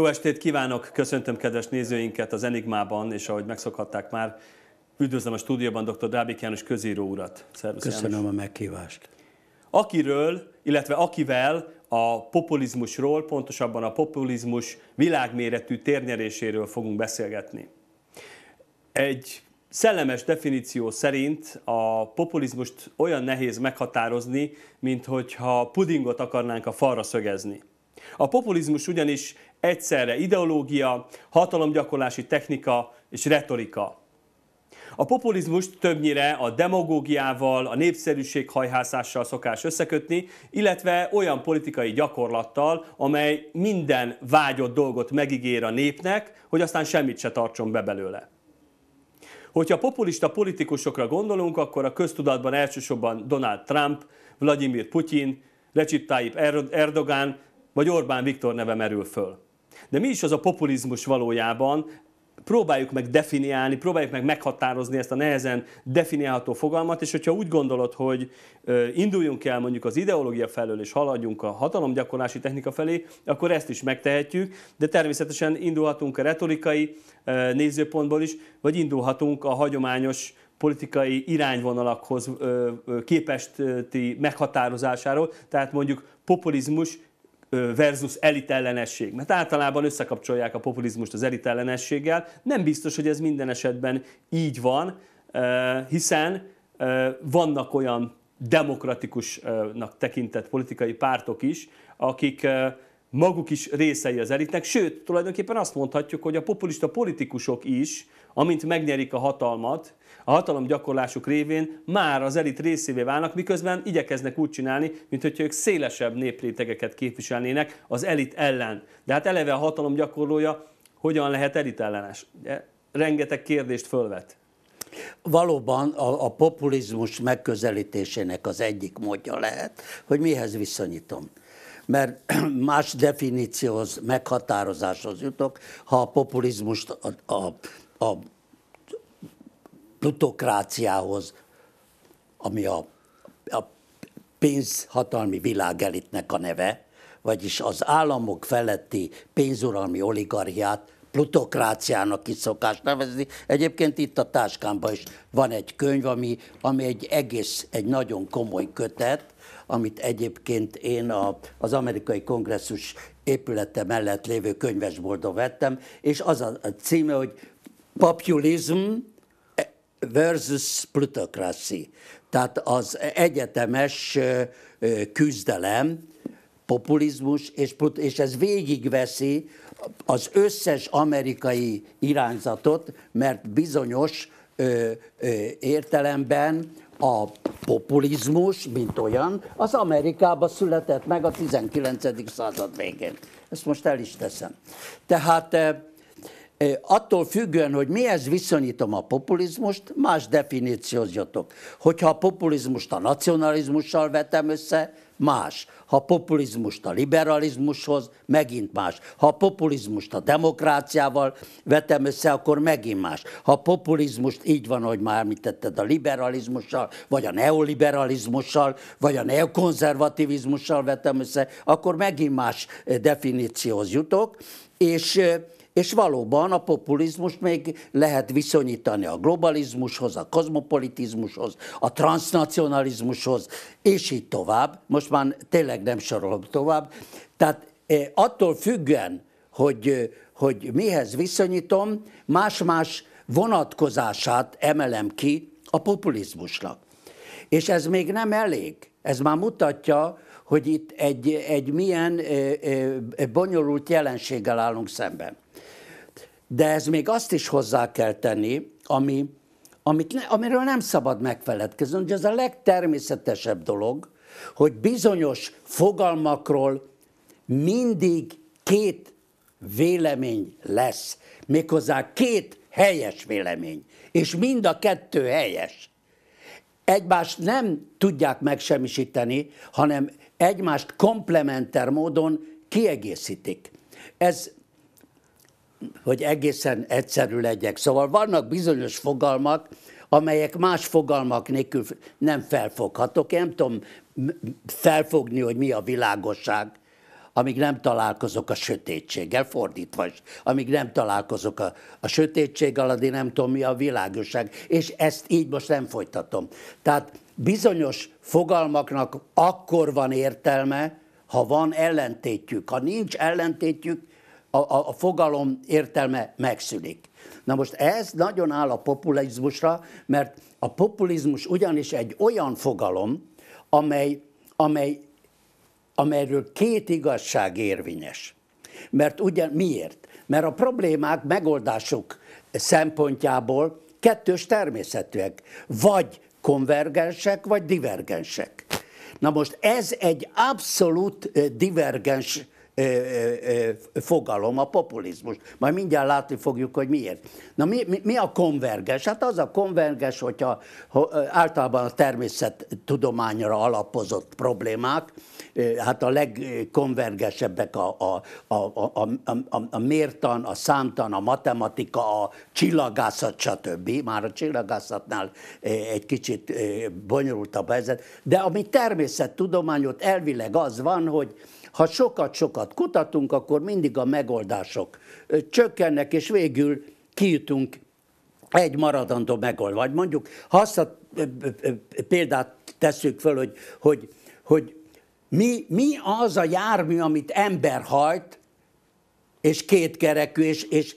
Jó estét kívánok, köszöntöm kedves nézőinket az Enigmában, és ahogy megszokhatták már, üdvözlöm a stúdióban dr. Dábik János közíró urat. Szervusz, Köszönöm János. a meghívást. Akiről, illetve akivel a populizmusról, pontosabban a populizmus világméretű térnyeréséről fogunk beszélgetni. Egy szellemes definíció szerint a populizmust olyan nehéz meghatározni, mint hogyha pudingot akarnánk a falra szögezni. A populizmus ugyanis egyszerre ideológia, hatalomgyakorlási technika és retorika. A populizmust többnyire a demagógiával, a népszerűség hajhászással szokás összekötni, illetve olyan politikai gyakorlattal, amely minden vágyott dolgot megígér a népnek, hogy aztán semmit se tartson be belőle. Hogyha populista politikusokra gondolunk, akkor a köztudatban elsősorban Donald Trump, Vladimir Putin, Recep Tayyip Erdogan vagy Orbán Viktor neve merül föl. De mi is az a populizmus valójában? Próbáljuk meg definiálni, próbáljuk meg meghatározni ezt a nehezen definiálható fogalmat, és hogyha úgy gondolod, hogy induljunk el mondjuk az ideológia felől, és haladjunk a hatalomgyakorlási technika felé, akkor ezt is megtehetjük, de természetesen indulhatunk a retorikai nézőpontból is, vagy indulhatunk a hagyományos politikai irányvonalakhoz képesti meghatározásáról, tehát mondjuk populizmus versus elitellenesség. Mert általában összekapcsolják a populizmust az elitellenességgel. Nem biztos, hogy ez minden esetben így van, hiszen vannak olyan demokratikusnak tekintett politikai pártok is, akik maguk is részei az elitnek, sőt, tulajdonképpen azt mondhatjuk, hogy a populista politikusok is, amint megnyerik a hatalmat, a hatalom gyakorlásuk révén már az elit részévé válnak, miközben igyekeznek úgy csinálni, mint hogy ők szélesebb néprétegeket képviselnének az elit ellen. De hát eleve a hatalom gyakorlója hogyan lehet elitellenes? Rengeteg kérdést fölvet. Valóban a, a populizmus megközelítésének az egyik módja lehet, hogy mihez viszonyítom mert más definícióhoz, meghatározáshoz jutok, ha a populizmust a, a, a plutokráciához, ami a, a pénzhatalmi világelitnek a neve, vagyis az államok feletti pénzuralmi oligarchiát plutokráciának is szokás nevezni. Egyébként itt a táskámban is van egy könyv, ami, ami egy egész, egy nagyon komoly kötet, amit egyébként én a, az amerikai kongresszus épülete mellett lévő könyvesboltba vettem, és az a címe, hogy Populism, versus plutokraci. Tehát az egyetemes küzdelem, populizmus, és, és ez végigveszi az összes amerikai irányzatot, mert bizonyos ö, ö, értelemben a populizmus, mint olyan, az Amerikába született meg a 19. század végén. Ezt most el is teszem. Tehát attól függően, hogy mihez viszonyítom a populizmust, más definícióhoz jutok. Hogyha a populizmust a nacionalizmussal vetem össze, más. Ha a populizmust a liberalizmushoz, megint más. Ha a populizmust a demokráciával vetem össze, akkor megint más. Ha a populizmust így van, hogy már említetted, a liberalizmussal, vagy a neoliberalizmussal, vagy a neokonzervativizmussal vetem össze, akkor megint más definícióhoz jutok. És és valóban a populizmus még lehet viszonyítani a globalizmushoz, a kozmopolitizmushoz, a transnacionalizmushoz, és így tovább. Most már tényleg nem sorolom tovább. Tehát eh, attól függően, hogy, eh, hogy mihez viszonyítom, más-más vonatkozását emelem ki a populizmusnak. És ez még nem elég. Ez már mutatja, hogy itt egy, egy milyen eh, bonyolult jelenséggel állunk szemben. De ez még azt is hozzá kell tenni, ami, amit ne, amiről nem szabad megfeledkezni, hogy ez a legtermészetesebb dolog, hogy bizonyos fogalmakról mindig két vélemény lesz, méghozzá két helyes vélemény, és mind a kettő helyes. Egymást nem tudják megsemmisíteni, hanem egymást komplementer módon kiegészítik. Ez hogy egészen egyszerű legyek. Szóval vannak bizonyos fogalmak, amelyek más fogalmak nélkül nem felfoghatok. Én nem tudom felfogni, hogy mi a világosság, amíg nem találkozok a sötétséggel, fordítva is, amíg nem találkozok a, a sötétséggel, én nem tudom, mi a világosság. És ezt így most nem folytatom. Tehát bizonyos fogalmaknak akkor van értelme, ha van ellentétjük. Ha nincs ellentétjük, a, a, a fogalom értelme megszűnik. Na most ez nagyon áll a populizmusra, mert a populizmus ugyanis egy olyan fogalom, amely, amely, amelyről két igazság érvényes. Mert ugyan miért? Mert a problémák megoldásuk szempontjából kettős természetűek. Vagy konvergensek, vagy divergensek. Na most ez egy abszolút divergens fogalom, a populizmus. Majd mindjárt látni fogjuk, hogy miért. Na mi, mi, mi a konverges? Hát az a konverges, hogyha általában a természettudományra alapozott problémák, hát a legkonvergesebbek a, a, a, a, a, a, a mértan, a számtan, a matematika, a csillagászat, stb. Már a csillagászatnál egy kicsit bonyolultabb ez. De ami természettudományot elvileg az van, hogy ha sokat-sokat kutatunk, akkor mindig a megoldások csökkennek, és végül kijutunk egy maradandó megold. Vagy mondjuk, ha azt a példát tesszük föl, hogy, hogy, hogy mi, mi az a jármű, amit ember hajt, és kétkerekű, és, és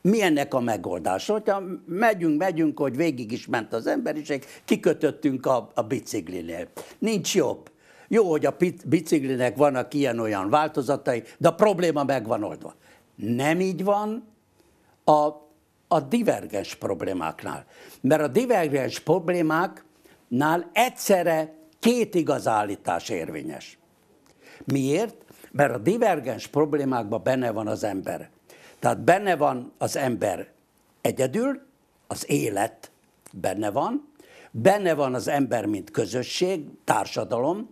mi ennek a megoldása? Hogyha megyünk, megyünk, hogy végig is ment az emberiség, kikötöttünk a, a biciklinél. Nincs jobb. Jó, hogy a biciklinek vannak ilyen-olyan változatai, de a probléma meg van oldva. Nem így van a, a divergens problémáknál. Mert a divergens problémáknál egyszerre két igazállítás állítás érvényes. Miért? Mert a divergens problémákban benne van az ember. Tehát benne van az ember egyedül, az élet benne van, benne van az ember, mint közösség, társadalom,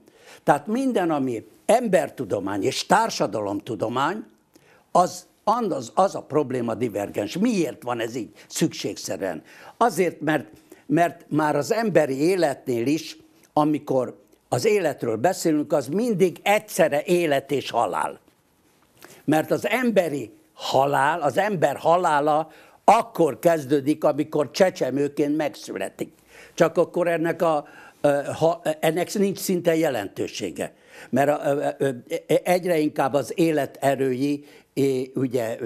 tehát minden, ami embertudomány és társadalomtudomány, az, az, az a probléma divergens. Miért van ez így szükségszerűen? Azért, mert, mert már az emberi életnél is, amikor az életről beszélünk, az mindig egyszerre élet és halál. Mert az emberi halál, az ember halála akkor kezdődik, amikor csecsemőként megszületik. Csak akkor ennek a, ha ennek nincs szinte jelentősége. Mert e, egyre inkább az életerői ugye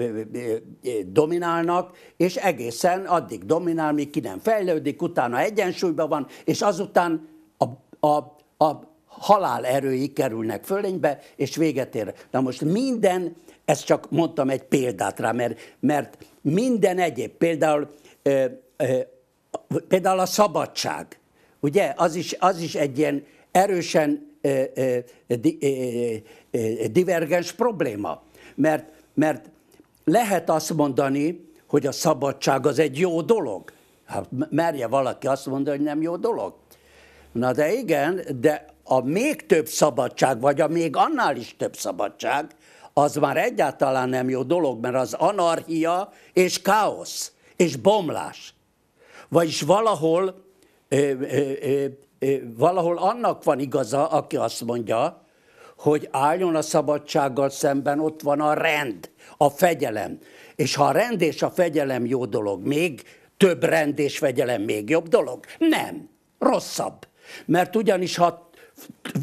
dominálnak, és egészen addig dominál, míg ki nem fejlődik, utána egyensúlyban van, és azután a, a, a halál erői kerülnek fölénybe, és véget ér. Na most minden, ezt csak mondtam egy példát rá, mert, mert minden egyéb, például, például a szabadság, Ugye, az is, az is egy ilyen erősen ö, ö, di, ö, ö, divergens probléma. Mert, mert lehet azt mondani, hogy a szabadság az egy jó dolog. Hát merje valaki azt mondani, hogy nem jó dolog. Na de igen, de a még több szabadság, vagy a még annál is több szabadság, az már egyáltalán nem jó dolog, mert az anarchia és káosz és bomlás. Vagyis valahol valahol annak van igaza, aki azt mondja, hogy álljon a szabadsággal szemben, ott van a rend, a fegyelem. És ha a rend és a fegyelem jó dolog, még több rend és fegyelem még jobb dolog? Nem, rosszabb. Mert ugyanis, ha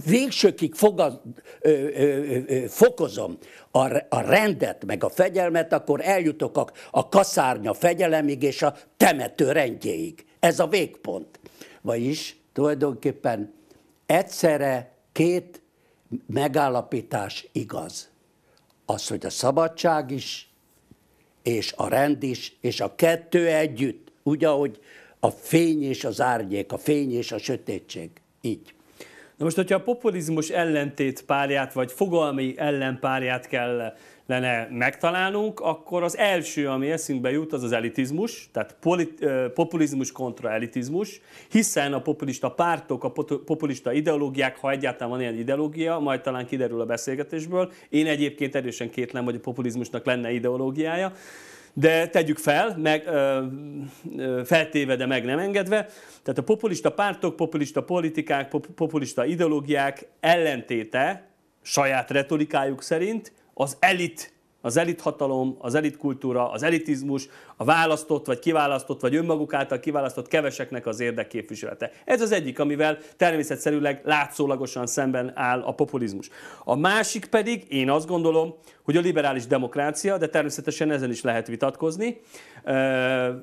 végsőkig foga, ö, ö, ö, fokozom a, a rendet, meg a fegyelmet, akkor eljutok a, a kaszárnya fegyelemig és a temető rendjéig. Ez a végpont vagyis tulajdonképpen egyszerre két megállapítás igaz. Az, hogy a szabadság is, és a rend is, és a kettő együtt, úgy, ahogy a fény és az árnyék, a fény és a sötétség. Így. Na most, hogyha a populizmus ellentét párját, vagy fogalmi ellenpárját kell lenne megtalálnunk, akkor az első, ami eszünkbe jut, az az elitizmus, tehát polit, populizmus kontra elitizmus, hiszen a populista pártok, a populista ideológiák, ha egyáltalán van ilyen ideológia, majd talán kiderül a beszélgetésből. Én egyébként erősen kétlem, hogy a populizmusnak lenne ideológiája, de tegyük fel, meg, ö, ö, feltéve, de meg nem engedve. Tehát a populista pártok, populista politikák, populista ideológiák ellentéte saját retorikájuk szerint az elit, az elit hatalom, az elit kultúra, az elitizmus, a választott vagy kiválasztott, vagy önmaguk által kiválasztott keveseknek az érdekképviselete. Ez az egyik, amivel természetszerűleg látszólagosan szemben áll a populizmus. A másik pedig, én azt gondolom, hogy a liberális demokrácia, de természetesen ezen is lehet vitatkozni.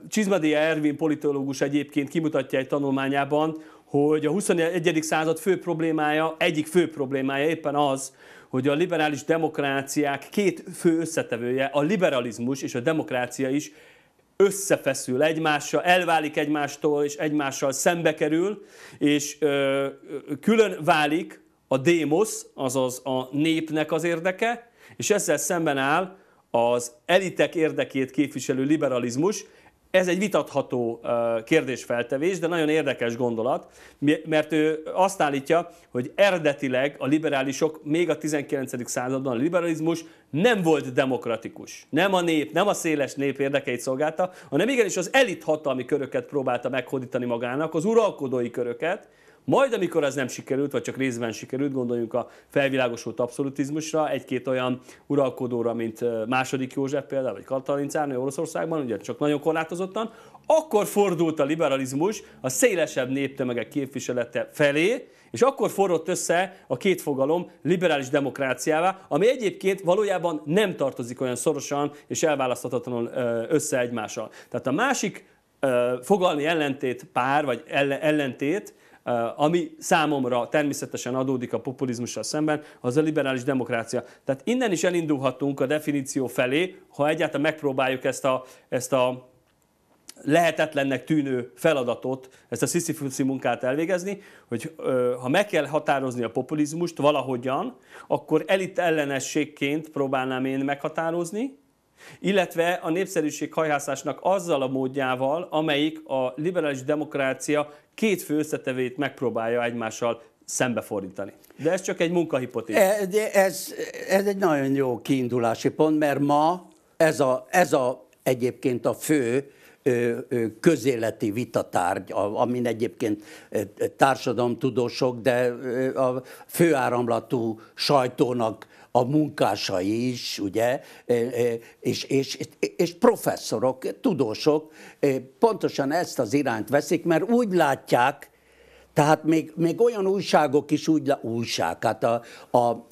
Csizmadia Ervin politológus egyébként kimutatja egy tanulmányában, hogy a 21. század fő problémája, egyik fő problémája éppen az, hogy a liberális demokráciák két fő összetevője, a liberalizmus és a demokrácia is összefeszül egymással, elválik egymástól, és egymással szembe kerül, és ö, külön válik a démosz, azaz a népnek az érdeke, és ezzel szemben áll az elitek érdekét képviselő liberalizmus, ez egy vitatható kérdésfeltevés, de nagyon érdekes gondolat, mert ő azt állítja, hogy eredetileg a liberálisok még a 19. században a liberalizmus nem volt demokratikus. Nem a nép, nem a széles nép érdekeit szolgálta, hanem igenis az elit hatalmi köröket próbálta meghódítani magának, az uralkodói köröket, majd, amikor ez nem sikerült, vagy csak részben sikerült, gondoljunk a felvilágosult abszolutizmusra, egy-két olyan uralkodóra, mint második József például, vagy Katalin Cárnő Oroszországban, ugye csak nagyon korlátozottan, akkor fordult a liberalizmus a szélesebb néptömegek képviselete felé, és akkor forrott össze a két fogalom liberális demokráciává, ami egyébként valójában nem tartozik olyan szorosan és elválaszthatatlanul össze egymással. Tehát a másik fogalmi ellentét pár, vagy ellentét, ami számomra természetesen adódik a populizmussal szemben, az a liberális demokrácia. Tehát innen is elindulhatunk a definíció felé, ha egyáltalán megpróbáljuk ezt a, ezt a lehetetlennek tűnő feladatot, ezt a sziszifuszi munkát elvégezni, hogy ha meg kell határozni a populizmust valahogyan, akkor elit ellenességként próbálnám én meghatározni, illetve a népszerűség hajhászásnak azzal a módjával, amelyik a liberális demokrácia két fő összetevét megpróbálja egymással szembefordítani. De ez csak egy munkahipotézis. E, ez, ez egy nagyon jó kiindulási pont, mert ma ez a, ez a egyébként a fő közéleti vitatárgy, amin egyébként társadalomtudósok, de a főáramlatú sajtónak a munkásai is, ugye, e, e, és, és, és professzorok, tudósok e, pontosan ezt az irányt veszik, mert úgy látják, tehát még, még olyan újságok is úgy, újság, hát a, a,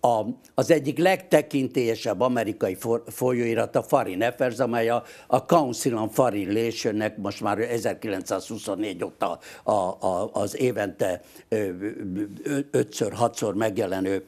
a, az egyik legtekintélyesebb amerikai for, folyóirat a Foreign Affairs, amely a, a Council on Foreign Relations-nek most már 1924 óta a, a, az évente ötször, hatszor megjelenő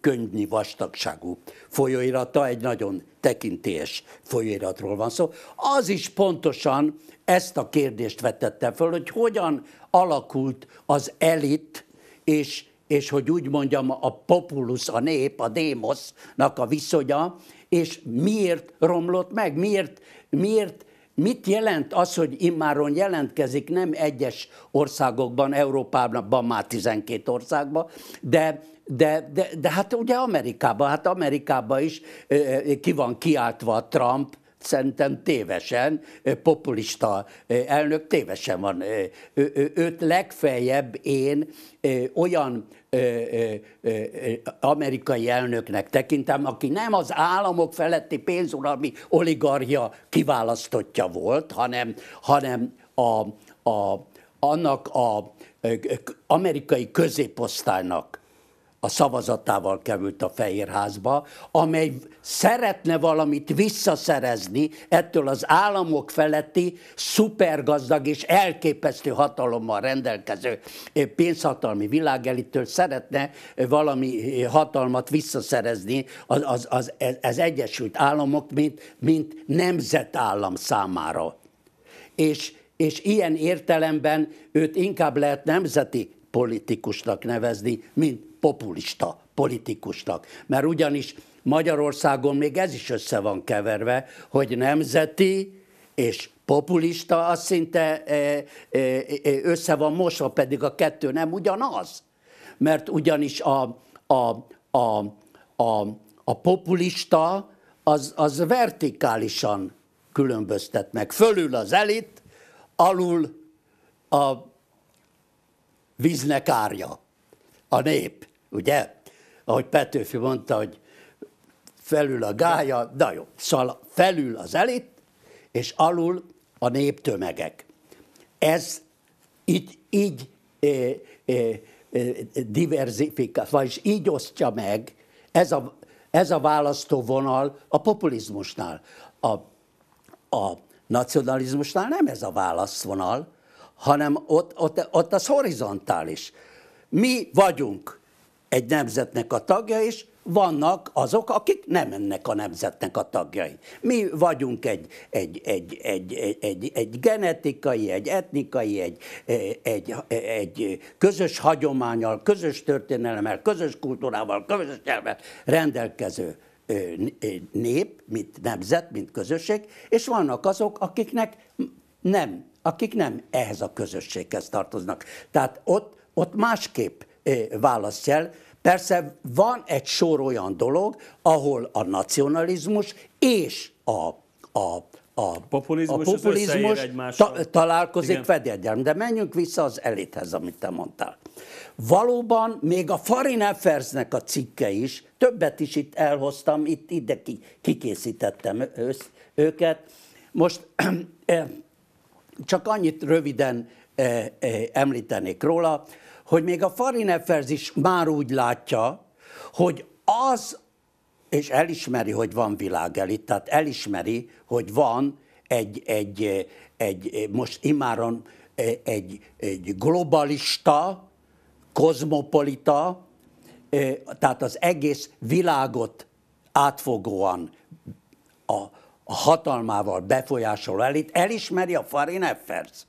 könyvnyi vastagságú folyóirata, egy nagyon tekintélyes folyóiratról van szó. Az is pontosan ezt a kérdést vetette föl, hogy hogyan alakult az elit és és hogy úgy mondjam, a populus, a nép, a démosznak a viszonya, és miért romlott meg, miért, miért Mit jelent az, hogy immáron jelentkezik nem egyes országokban, Európában már 12 országban, de, de, de, de hát ugye Amerikában, hát Amerikában is ki van kiáltva a Trump, szerintem tévesen, populista elnök tévesen van. Őt legfeljebb én olyan amerikai elnöknek tekintem, aki nem az államok feletti pénzuralmi oligarchia kiválasztottja volt, hanem, hanem a, a, annak a amerikai középosztálynak a szavazatával került a Fehérházba, amely szeretne valamit visszaszerezni ettől az államok feletti szupergazdag és elképesztő hatalommal rendelkező eh, pénzhatalmi világelittől szeretne eh, valami eh, hatalmat visszaszerezni az, az, az, az Egyesült Államok, mint, mint nemzetállam számára. És, és ilyen értelemben őt inkább lehet nemzeti politikusnak nevezni, mint populista politikusnak. Mert ugyanis Magyarországon még ez is össze van keverve, hogy nemzeti és populista az szinte e, e, e, össze van mosva, pedig a kettő nem ugyanaz. Mert ugyanis a, a, a, a, a populista az, az vertikálisan különböztet meg. Fölül az elit, alul a víznek árja, a nép ugye? Ahogy Petőfi mondta, hogy felül a gája, na jó, szal, felül az elit, és alul a néptömegek. Ez így, így é, eh, é, eh, eh, diversifikál, vagyis így osztja meg ez a, ez a választóvonal a populizmusnál. A, a nacionalizmusnál nem ez a válaszvonal, hanem ott, ott, ott az horizontális. Mi vagyunk egy nemzetnek a tagja, és vannak azok, akik nem ennek a nemzetnek a tagjai. Mi vagyunk egy, egy, egy, egy, egy, egy, egy genetikai, egy etnikai, egy, egy, egy közös hagyományal, közös történelemmel, közös kultúrával, közös nyelvvel rendelkező nép, mint nemzet, mint közösség, és vannak azok, akiknek nem, akik nem ehhez a közösséghez tartoznak. Tehát ott, ott másképp választja el. Persze van egy sor olyan dolog, ahol a nacionalizmus és a, a a populizmus, a populizmus ta- találkozik Igen. De menjünk vissza az elithez, amit te mondtál. Valóban még a Farin Effersnek a cikke is, többet is itt elhoztam, itt ide ki, kikészítettem ősz, őket. Most csak annyit röviden említenék róla, hogy még a Farinefers is már úgy látja, hogy az, és elismeri, hogy van világelit, tehát elismeri, hogy van egy, egy, egy most imáron e, egy, egy globalista, kozmopolita, e, tehát az egész világot átfogóan a, a hatalmával befolyásoló elit elismeri a Farinefers.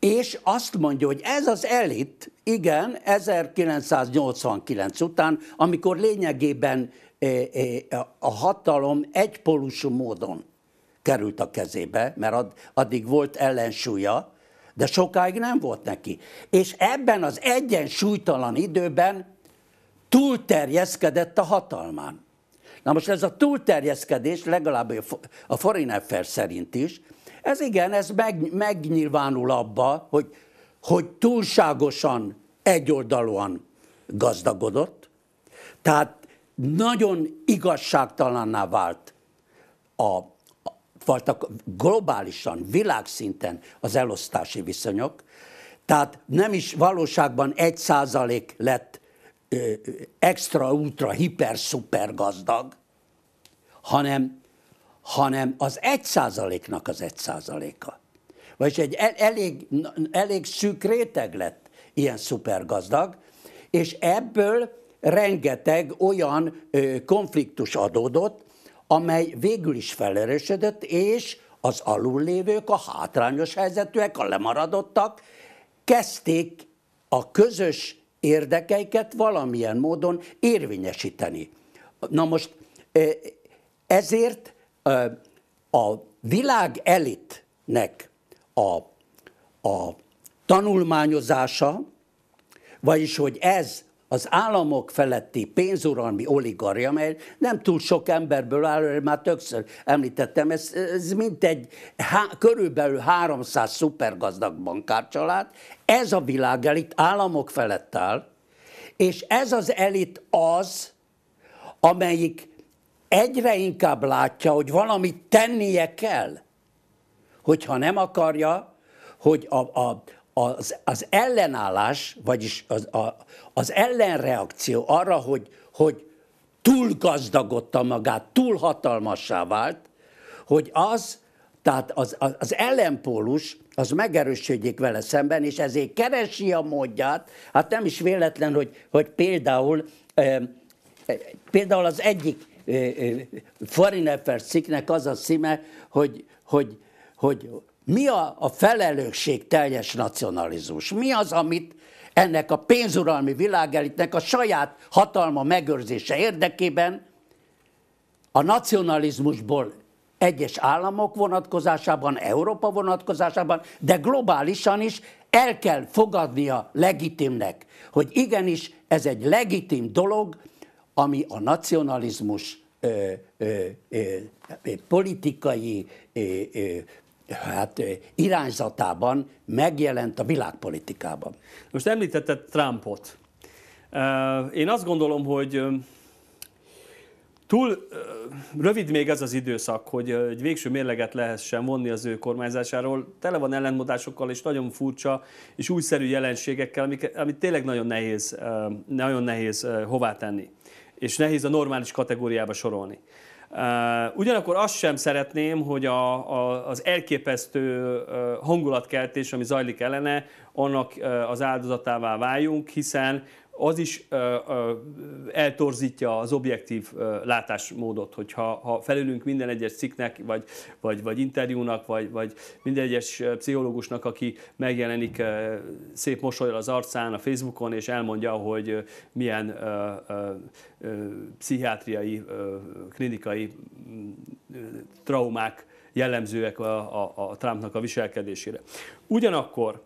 És azt mondja, hogy ez az elit, igen, 1989 után, amikor lényegében eh, eh, a hatalom egypolusú módon került a kezébe, mert addig volt ellensúlya, de sokáig nem volt neki. És ebben az egyensúlytalan időben túlterjeszkedett a hatalmán. Na most ez a túlterjeszkedés, legalább a Foreign Affairs szerint is, ez igen, ez meg, megnyilvánul abba, hogy, hogy túlságosan, egyoldalúan gazdagodott, tehát nagyon igazságtalanná vált a, voltak globálisan, világszinten az elosztási viszonyok, tehát nem is valóságban egy százalék lett ö, extra, ultra, hiper, szuper gazdag, hanem hanem az egy százaléknak az egy százaléka. Vagyis egy elég, elég szűk réteg lett ilyen szupergazdag, és ebből rengeteg olyan konfliktus adódott, amely végül is felerősödött, és az alullévők, a hátrányos helyzetűek, a lemaradottak kezdték a közös érdekeiket valamilyen módon érvényesíteni. Na most ezért a világ elitnek a, a tanulmányozása, vagyis hogy ez az államok feletti pénzuralmi oligarja, mert nem túl sok emberből áll, már többször említettem, ez, ez mint egy há, körülbelül 300 szupergazdag bankárcsalád, ez a világ elit államok felett áll, és ez az elit az, amelyik egyre inkább látja, hogy valamit tennie kell, hogyha nem akarja, hogy a, a, az, az ellenállás, vagyis az, a, az ellenreakció arra, hogy, hogy túl gazdagodta magát, túl hatalmassá vált, hogy az, tehát az, az, az ellenpólus, az megerősödjék vele szemben, és ezért keresi a módját. Hát nem is véletlen, hogy, hogy például, például az egyik Foreign Affairs cikknek az a szíme, hogy, hogy, hogy mi a, a felelősség teljes nacionalizmus? Mi az, amit ennek a pénzuralmi világelitnek a saját hatalma megőrzése érdekében a nacionalizmusból egyes államok vonatkozásában, Európa vonatkozásában, de globálisan is el kell fogadnia legitimnek, hogy igenis ez egy legitim dolog, ami a nacionalizmus ö, ö, ö, politikai ö, ö, hát, irányzatában megjelent a világpolitikában. Most említetted Trumpot. Én azt gondolom, hogy túl rövid még ez az időszak, hogy egy végső mérleget lehessen vonni az ő kormányzásáról. Tele van ellentmondásokkal és nagyon furcsa és újszerű jelenségekkel, amit tényleg nagyon nehéz, nagyon nehéz hová tenni és nehéz a normális kategóriába sorolni. Ugyanakkor azt sem szeretném, hogy a, a, az elképesztő hangulatkeltés, ami zajlik ellene, annak az áldozatává váljunk, hiszen az is ö, ö, eltorzítja az objektív ö, látásmódot, hogyha ha felülünk minden egyes cikknek, vagy, vagy, vagy interjúnak, vagy, vagy minden egyes pszichológusnak, aki megjelenik ö, szép mosolyal az arcán a Facebookon, és elmondja, hogy milyen ö, ö, pszichiátriai, ö, klinikai ö, traumák jellemzőek a, a, a Trumpnak a viselkedésére. Ugyanakkor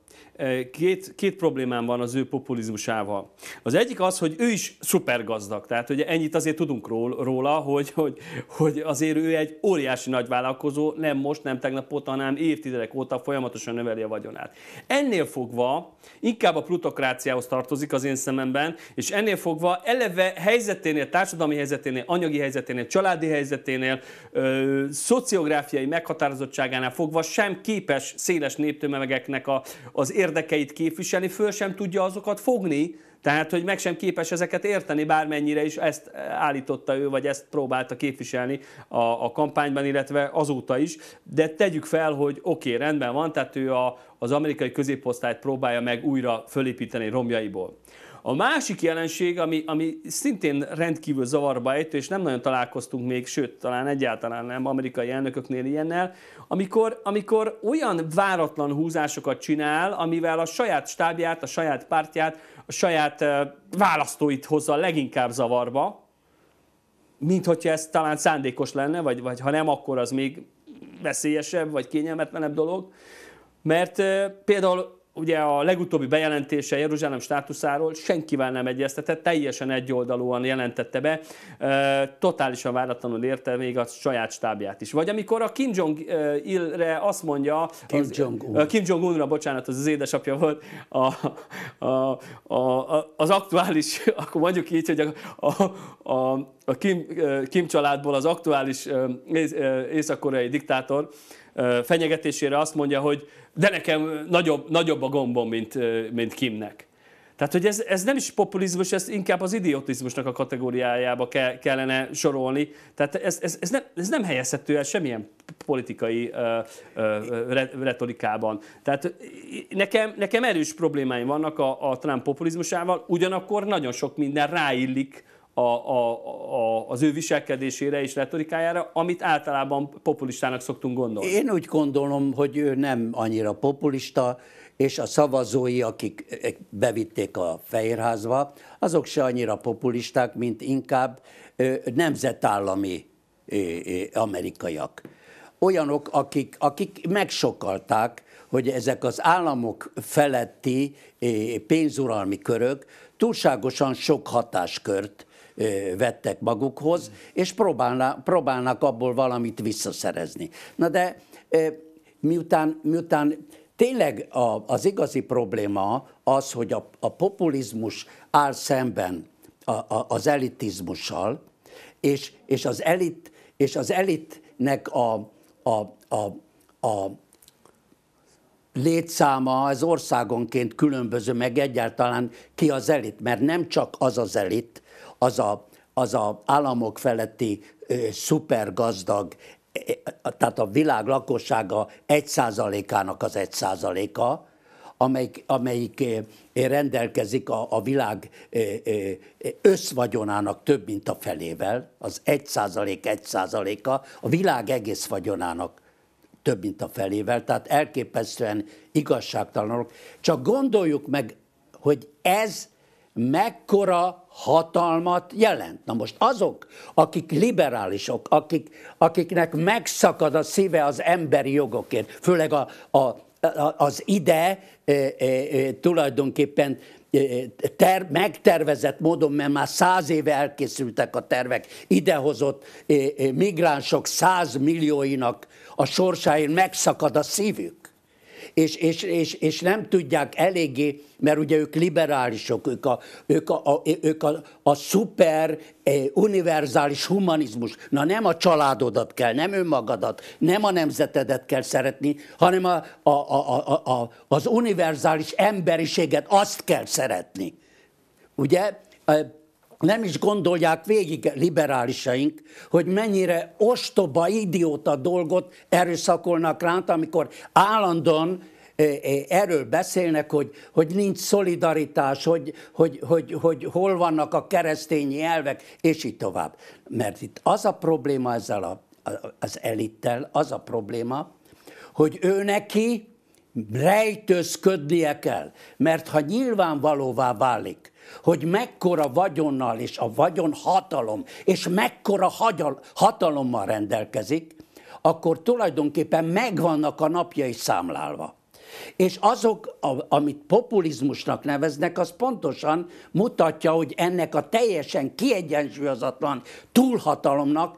két, két problémám van az ő populizmusával. Az egyik az, hogy ő is szupergazdag, tehát hogy ennyit azért tudunk róla, hogy, hogy, hogy azért ő egy óriási nagy vállalkozó, nem most, nem tegnap óta, hanem évtizedek óta folyamatosan növeli a vagyonát. Ennél fogva inkább a plutokráciához tartozik az én szememben, és ennél fogva eleve helyzeténél, társadalmi helyzeténél, anyagi helyzeténél, családi helyzeténél, ö, szociográfiai meghatározottságánál fogva sem képes széles néptömegeknek a, az érdekében érdekeit képviselni, föl sem tudja azokat fogni, tehát, hogy meg sem képes ezeket érteni, bármennyire is ezt eh, állította ő, vagy ezt próbálta képviselni a, a kampányban, illetve azóta is. De tegyük fel, hogy oké, okay, rendben van, tehát ő a, az amerikai középosztályt próbálja meg újra fölépíteni romjaiból. A másik jelenség, ami, ami szintén rendkívül zavarba ejtő, és nem nagyon találkoztunk még, sőt, talán egyáltalán nem amerikai elnököknél ilyennel, amikor, amikor olyan váratlan húzásokat csinál, amivel a saját stábját, a saját pártját, a saját választóit hozza leginkább zavarba, mint hogyha ez talán szándékos lenne, vagy, vagy ha nem, akkor az még veszélyesebb, vagy kényelmetlenebb dolog. Mert például ugye a legutóbbi bejelentése Jeruzsálem státuszáról senkivel nem egyeztetett, teljesen egyoldalúan jelentette be, totálisan váratlanul érte még a saját stábját is. Vagy amikor a Kim Jong-ilre azt mondja, Kim az, Jong-un. Kim Jong-unra, bocsánat, az az édesapja volt, a, a, a, a, az aktuális, akkor mondjuk így, hogy a, a, a, a Kim, Kim családból az aktuális ész, észak-koreai diktátor fenyegetésére azt mondja, hogy de nekem nagyobb, nagyobb a gombom, mint, mint Kimnek. Tehát, hogy ez, ez nem is populizmus, ez inkább az idiotizmusnak a kategóriájába ke, kellene sorolni. Tehát ez, ez, ez, nem, ez nem helyezhető el semmilyen politikai ö, ö, retorikában. Tehát nekem, nekem erős problémáim vannak a, a Trump populizmusával, ugyanakkor nagyon sok minden ráillik a, a, a, az ő viselkedésére és retorikájára, amit általában populistának szoktunk gondolni. Én úgy gondolom, hogy ő nem annyira populista, és a szavazói, akik e, bevitték a Fehérházba, azok se annyira populisták, mint inkább nemzetállami amerikaiak. Olyanok, akik, akik megsokalták, hogy ezek az államok feletti pénzuralmi körök túlságosan sok hatáskört vettek magukhoz, és próbálna próbálnak abból valamit visszaszerezni. Na de miután, miután tényleg a, az igazi probléma az, hogy a, a populizmus áll szemben a, a, az elitizmussal, és, és, az elit, és az elitnek a, a, a, a létszáma az országonként különböző, meg egyáltalán ki az elit, mert nem csak az az elit, az a, az a államok feletti szupergazdag, e, e, tehát a világ lakossága egy százalékának az egy százaléka, amelyik, amelyik rendelkezik a, a világ összvagyonának több, mint a felével, az egy százalék egy százaléka, a világ egész vagyonának több, mint a felével, tehát elképesztően igazságtalanok. Csak gondoljuk meg, hogy ez mekkora hatalmat jelent. Na most azok, akik liberálisok, akik, akiknek megszakad a szíve az emberi jogokért, főleg a, a, az ide e, e, e, tulajdonképpen e, e, ter, megtervezett módon, mert már száz éve elkészültek a tervek, idehozott e, migránsok százmillióinak a sorsáért megszakad a szívük és, és, és, és nem tudják eléggé, mert ugye ők liberálisok, ők a, ők a, a, ők a, a szuper eh, univerzális humanizmus. Na nem a családodat kell, nem önmagadat, nem a nemzetedet kell szeretni, hanem a, a, a, a, a, az univerzális emberiséget, azt kell szeretni. Ugye? Eh, nem is gondolják végig liberálisaink, hogy mennyire ostoba, idióta dolgot erőszakolnak ránk, amikor állandóan e, e, erről beszélnek, hogy, hogy nincs szolidaritás, hogy, hogy, hogy, hogy hol vannak a keresztényi elvek, és így tovább. Mert itt az a probléma ezzel a, az elittel, az a probléma, hogy ő neki rejtőzködnie kell, mert ha nyilvánvalóvá válik, hogy mekkora vagyonnal és a vagyon hatalom, és mekkora hagyal, hatalommal rendelkezik, akkor tulajdonképpen megvannak a napjai számlálva. És azok, amit populizmusnak neveznek, az pontosan mutatja, hogy ennek a teljesen kiegyensúlyozatlan túlhatalomnak,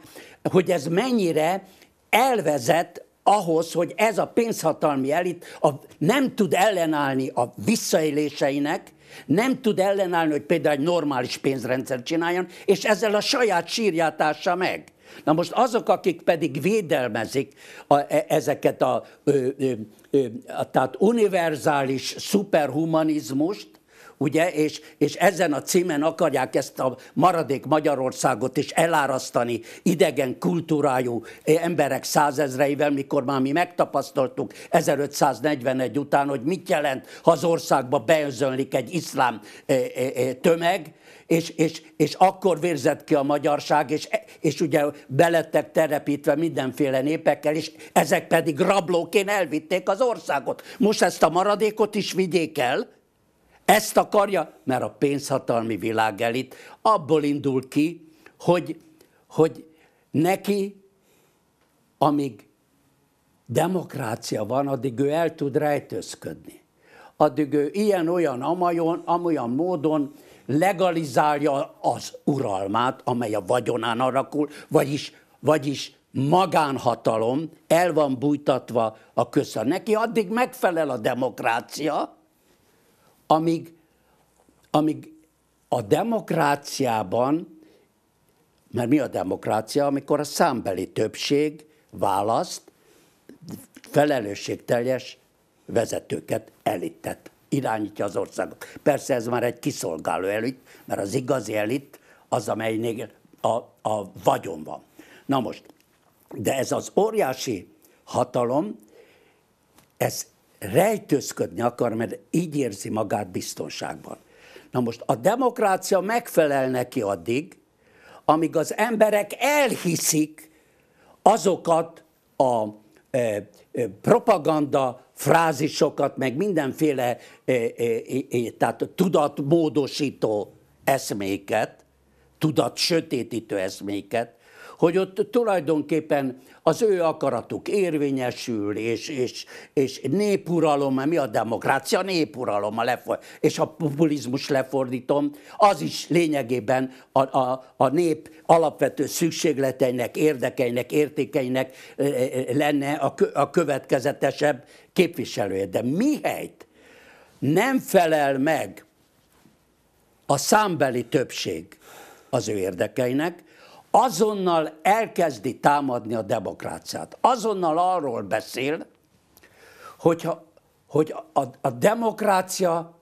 hogy ez mennyire elvezet ahhoz, hogy ez a pénzhatalmi elit a, nem tud ellenállni a visszaéléseinek, nem tud ellenállni, hogy például egy normális pénzrendszer csináljon, és ezzel a saját sírját ássa meg. Na most azok, akik pedig védelmezik a, e, ezeket a, ö, ö, ö, a tehát univerzális szuperhumanizmust, ugye, és, és ezen a címen akarják ezt a maradék Magyarországot is elárasztani idegen kultúrájú eh, emberek százezreivel, mikor már mi megtapasztaltuk 1541 után, hogy mit jelent, ha az országba beözönlik egy iszlám eh, eh, tömeg, és, és, és akkor vérzett ki a magyarság, és, és ugye belettek terepítve mindenféle népekkel, és ezek pedig rablóként elvitték az országot. Most ezt a maradékot is vigyék el, ezt akarja, mert a pénzhatalmi világelit abból indul ki, hogy, hogy neki, amíg demokrácia van, addig ő el tud rejtőzködni. Addig ő ilyen-olyan, amajon, amolyan módon legalizálja az uralmát, amely a vagyonán alakul, vagyis, vagyis magánhatalom el van bújtatva a köszön. Neki addig megfelel a demokrácia, amíg, amíg a demokráciában, mert mi a demokrácia, amikor a számbeli többség választ felelősségteljes vezetőket, elitet irányítja az országot. Persze ez már egy kiszolgáló elit, mert az igazi elit az, amelynél a, a vagyon van. Na most, de ez az óriási hatalom, ez rejtőzködni akar, mert így érzi magát biztonságban. Na most a demokrácia megfelel neki addig, amíg az emberek elhiszik azokat a e, e, propaganda frázisokat, meg mindenféle e, e, e, e tehát tudatmódosító eszméket, tudat sötétítő eszméket, hogy ott tulajdonképpen az ő akaratuk érvényesül, és, és, és népuralom, mi a demokrácia, népuralom, a lefor, és a populizmus lefordítom, az is lényegében a, a, a nép alapvető szükségleteinek, érdekeinek, értékeinek lenne a, kö, a következetesebb képviselője. De mihelyt nem felel meg a számbeli többség az ő érdekeinek, azonnal elkezdi támadni a demokráciát. Azonnal arról beszél, hogy ha hogy a, a demokrácia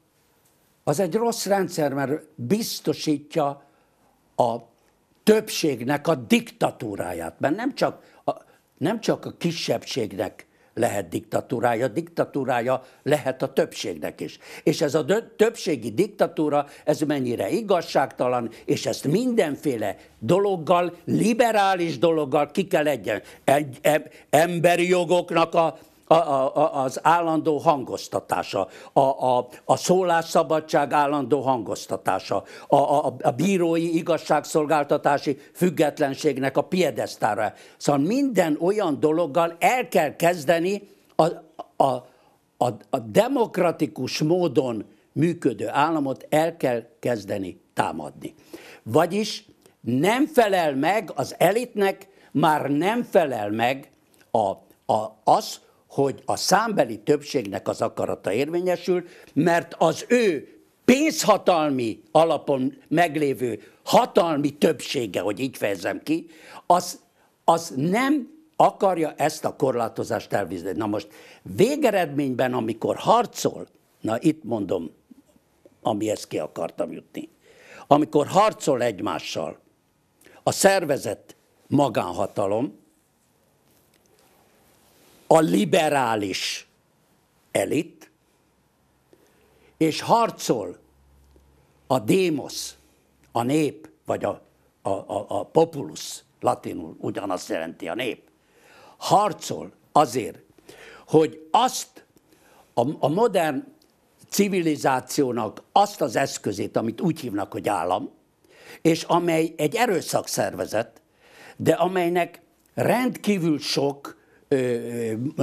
az egy rossz rendszer, mert biztosítja a többségnek a diktatúráját, mert nem csak a, nem csak a kisebbségnek lehet diktatúrája, diktatúrája lehet a többségnek is. És ez a többségi diktatúra, ez mennyire igazságtalan, és ezt mindenféle dologgal, liberális dologgal ki kell egyen. Egy, emberi jogoknak a a, a, az állandó hangoztatása, a, a, a szólásszabadság állandó hangoztatása, a, a, a bírói igazságszolgáltatási függetlenségnek a piedesztára. Szóval minden olyan dologgal el kell kezdeni a, a, a, a demokratikus módon működő államot el kell kezdeni támadni. Vagyis nem felel meg az elitnek, már nem felel meg a, a, az, hogy a számbeli többségnek az akarata érvényesül, mert az ő pénzhatalmi alapon meglévő hatalmi többsége, hogy így fejezem ki, az, az nem akarja ezt a korlátozást elvizni. Na most végeredményben, amikor harcol, na itt mondom, amihez ki akartam jutni, amikor harcol egymással a szervezet magánhatalom, a liberális elit, és harcol a démosz, a nép, vagy a, a, a, a populus, latinul ugyanazt jelenti a nép, harcol azért, hogy azt a, a modern civilizációnak azt az eszközét, amit úgy hívnak, hogy állam, és amely egy erőszakszervezet, de amelynek rendkívül sok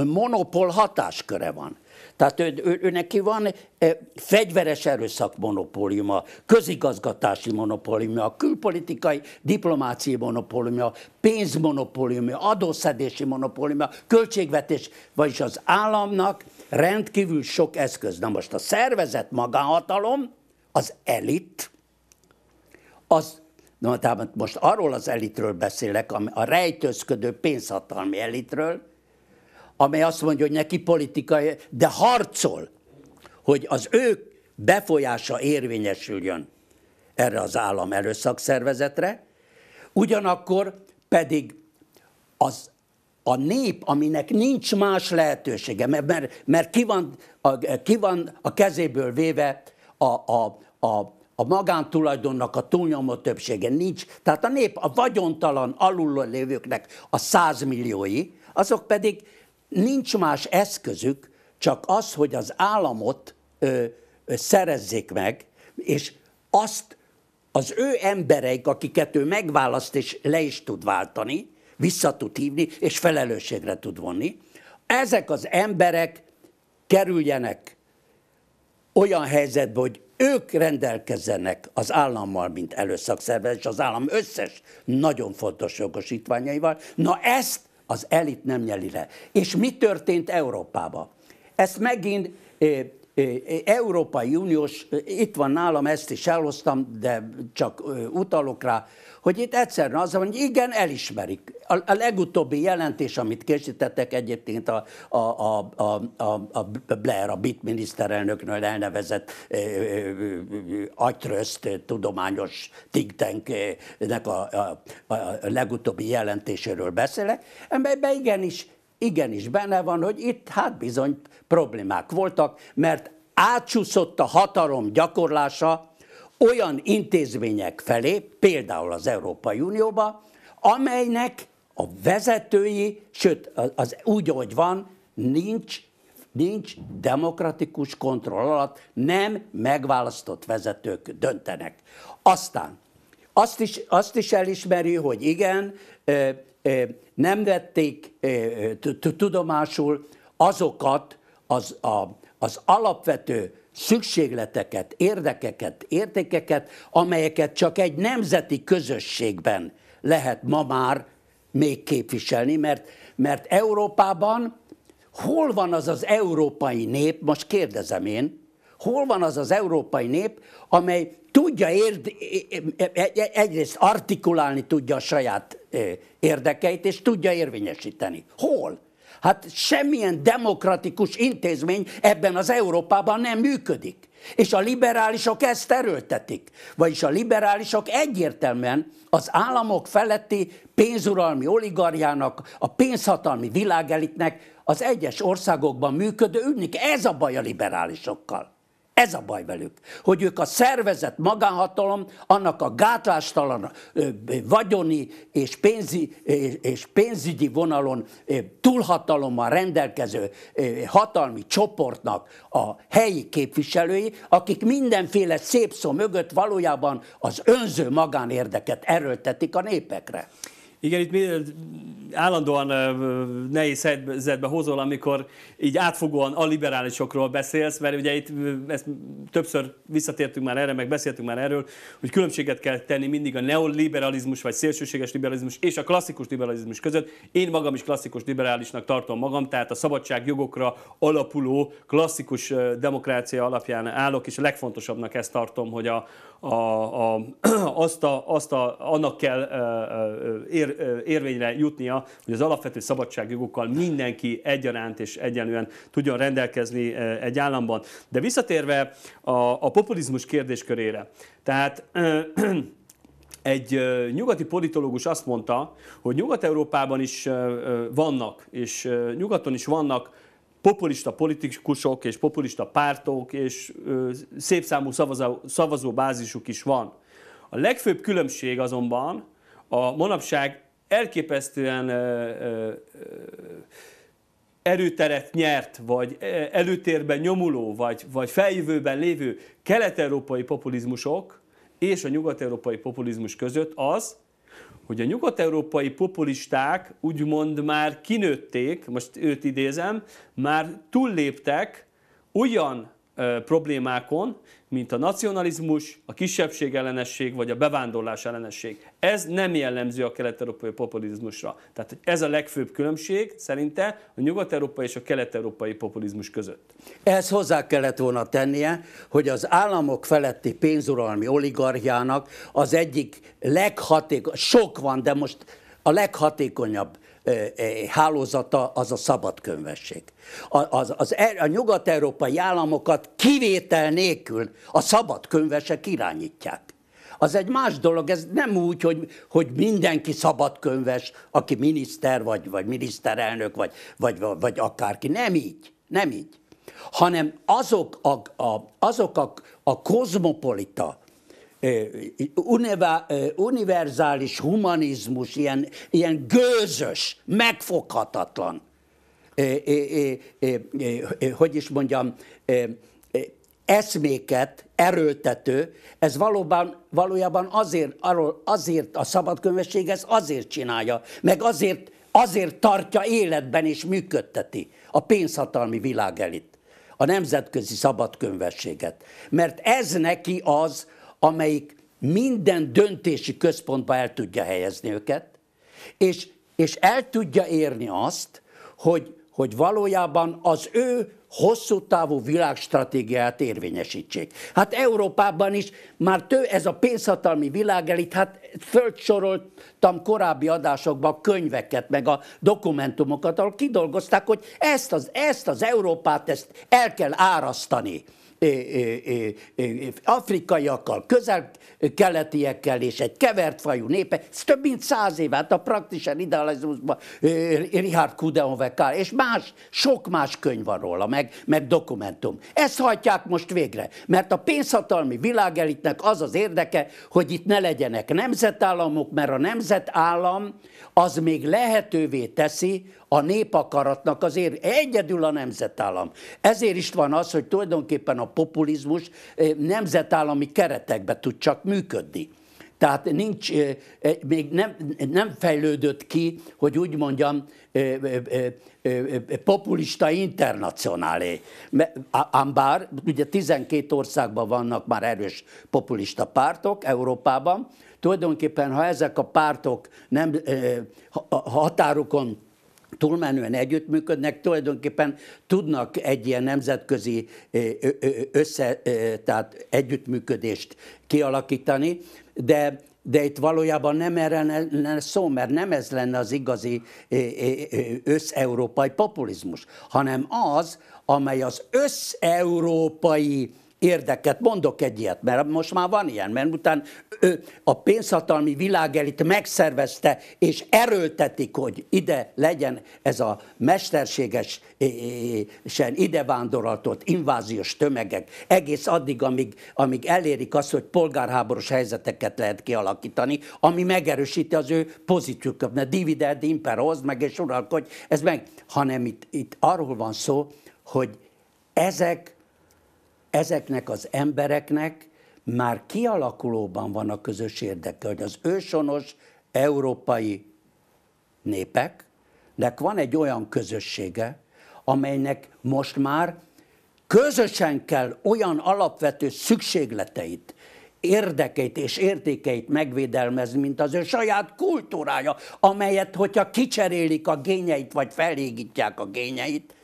monopól hatásköre van. Tehát ő, ő, ő neki van e, fegyveres erőszak monopóliuma, közigazgatási monopóliuma, külpolitikai diplomáciai monopóliuma, pénzmonopóliuma, adószedési monopóliuma, költségvetés, vagyis az államnak rendkívül sok eszköz. Na most a szervezet magánhatalom, az elit, az Na, most arról az elitről beszélek, a rejtőzködő pénzhatalmi elitről, amely azt mondja, hogy neki politikai, de harcol, hogy az ő befolyása érvényesüljön erre az állam erőszakszervezetre, ugyanakkor pedig az a nép, aminek nincs más lehetősége, mert, mert, mert ki, van, a, ki van a kezéből véve a, a, a, a magántulajdonnak a túlnyomó többsége nincs, tehát a nép a vagyontalan, alul lévőknek a százmilliói, azok pedig nincs más eszközük, csak az, hogy az államot ö, ö, szerezzék meg, és azt az ő embereik, akiket ő megválaszt és le is tud váltani, vissza tud hívni, és felelősségre tud vonni, ezek az emberek kerüljenek olyan helyzetbe, hogy ők rendelkezzenek az állammal, mint előszakszervezet, és az állam összes nagyon fontos jogosítványaival. Na ezt az elit nem nyeli le. És mi történt Európában? Ezt megint eh, eh, Európai Uniós, eh, itt van nálam, ezt is elhoztam, de csak utalok rá, hogy itt egyszerűen az, hogy igen, elismerik. A, a legutóbbi jelentés, amit készítettek egyébként a, a, a, a, a Blair, a brit miniszterelnöknől elnevezett e, ö, agytrözt tudományos think tanknek a, a, a legutóbbi jelentéséről beszélek, amelyben igenis, igenis benne van, hogy itt hát bizony problémák voltak, mert átsúszott a hatalom gyakorlása olyan intézmények felé, például az Európai Unióba, amelynek a vezetői, sőt, az úgy, ahogy van, nincs, nincs demokratikus kontroll alatt, nem megválasztott vezetők döntenek. Aztán azt is, azt is elismeri, hogy igen, nem vették tudomásul azokat az, a, az alapvető szükségleteket, érdekeket, értékeket, amelyeket csak egy nemzeti közösségben lehet ma már még képviselni, mert, mert Európában hol van az az európai nép, most kérdezem én, hol van az az európai nép, amely tudja érd, egyrészt artikulálni tudja a saját érdekeit, és tudja érvényesíteni. Hol? Hát semmilyen demokratikus intézmény ebben az Európában nem működik. És a liberálisok ezt erőltetik. Vagyis a liberálisok egyértelműen az államok feletti pénzuralmi oligarjának, a pénzhatalmi világelitnek az egyes országokban működő ügynik. Ez a baj a liberálisokkal. Ez a baj velük, hogy ők a szervezet magánhatalom, annak a gátlástalan vagyoni és, pénzi, és pénzügyi vonalon túlhatalommal rendelkező hatalmi csoportnak a helyi képviselői, akik mindenféle szép szó mögött valójában az önző magánérdeket erőltetik a népekre. Igen, itt állandóan nehéz helyzetbe hozol, amikor így átfogóan a liberálisokról beszélsz, mert ugye itt ezt többször visszatértünk már erre, meg beszéltünk már erről, hogy különbséget kell tenni mindig a neoliberalizmus, vagy szélsőséges liberalizmus és a klasszikus liberalizmus között. Én magam is klasszikus liberálisnak tartom magam, tehát a szabadság jogokra alapuló klasszikus demokrácia alapján állok, és a legfontosabbnak ezt tartom, hogy a, a, a, azt a, azt a, annak kell ér, érvényre jutnia, hogy az alapvető szabadságjogokkal mindenki egyaránt és egyenlően tudjon rendelkezni e, egy államban. De visszatérve a, a populizmus kérdéskörére. Tehát egy nyugati politológus azt mondta, hogy Nyugat-Európában is vannak, és nyugaton is vannak populista politikusok és populista pártok, és szép számú szavazó, szavazóbázisuk is van. A legfőbb különbség azonban a manapság elképesztően ö, ö, erőteret nyert, vagy előtérben nyomuló, vagy, vagy feljövőben lévő kelet-európai populizmusok és a nyugat-európai populizmus között az, hogy a nyugat-európai populisták úgymond már kinőtték, most őt idézem, már túlléptek olyan problémákon, mint a nacionalizmus, a kisebbség ellenesség vagy a bevándorlás ellenesség. Ez nem jellemző a kelet-európai populizmusra. Tehát ez a legfőbb különbség szerinte a nyugat-európai és a kelet-európai populizmus között. Ehhez hozzá kellett volna tennie, hogy az államok feletti pénzuralmi oligarchiának az egyik leghatékonyabb, sok van, de most a leghatékonyabb hálózata az a szabadkönyvesség. Az, az, az, e, a nyugat-európai államokat kivétel nélkül a szabadkönyvesek irányítják. Az egy más dolog, ez nem úgy, hogy, hogy mindenki szabadkönyves, aki miniszter vagy, vagy miniszterelnök, vagy, vagy, vagy akárki. Nem így, nem így. Hanem azok a, a, azok a, a kozmopolita, univerzális humanizmus, ilyen, ilyen gőzös, megfoghatatlan, hogy is mondjam, eszméket erőltető, ez valóban, valójában azért, azért a szabadkönyvesség ez azért csinálja, meg azért, azért tartja életben és működteti a pénzhatalmi világelit, a nemzetközi szabadkönyvességet. Mert ez neki az, amelyik minden döntési központba el tudja helyezni őket, és, és el tudja érni azt, hogy, hogy valójában az ő hosszú távú világstratégiát érvényesítsék. Hát Európában is már tő ez a pénzhatalmi világelit, hát földsoroltam korábbi adásokban a könyveket, meg a dokumentumokat, ahol kidolgozták, hogy ezt az, ezt az Európát, ezt el kell árasztani afrikaiakkal, közel-keletiekkel és egy kevert fajú népe, ez több mint száz év, hát a praktisan idealizmusban Richard Kudenhovekál, és más, sok más könyv van róla, meg, meg dokumentum. Ezt hajtják most végre, mert a pénzhatalmi világelitnek az az érdeke, hogy itt ne legyenek nemzetállamok, mert a nemzetállam az még lehetővé teszi, a népakaratnak az ér, egyedül a nemzetállam. Ezért is van az, hogy tulajdonképpen a populizmus eh, nemzetállami keretekbe tud csak működni. Tehát nincs, eh, eh, még nem, nem fejlődött ki, hogy úgy mondjam, populista internacionálé. Ám bár ugye 12 országban vannak már erős populista pártok Európában, tulajdonképpen ha ezek a pártok nem határokon túlmenően együttműködnek, tulajdonképpen tudnak egy ilyen nemzetközi össze, tehát együttműködést kialakítani, de de itt valójában nem erre lenne szó, mert nem ez lenne az igazi összeurópai populizmus, hanem az, amely az összeurópai érdeket. Mondok egy ilyet, mert most már van ilyen, mert után a pénzhatalmi világelit megszervezte, és erőltetik, hogy ide legyen ez a mesterségesen idevándoroltott inváziós tömegek, egész addig, amíg, amíg elérik azt, hogy polgárháborús helyzeteket lehet kialakítani, ami megerősíti az ő pozíciókat, mert dividend imper, hozd meg és uralkodj, ez meg, hanem itt, itt arról van szó, hogy ezek ezeknek az embereknek már kialakulóban van a közös érdeke, hogy az ősonos európai népeknek van egy olyan közössége, amelynek most már közösen kell olyan alapvető szükségleteit, érdekeit és értékeit megvédelmezni, mint az ő saját kultúrája, amelyet, hogyha kicserélik a gényeit, vagy felégítják a gényeit,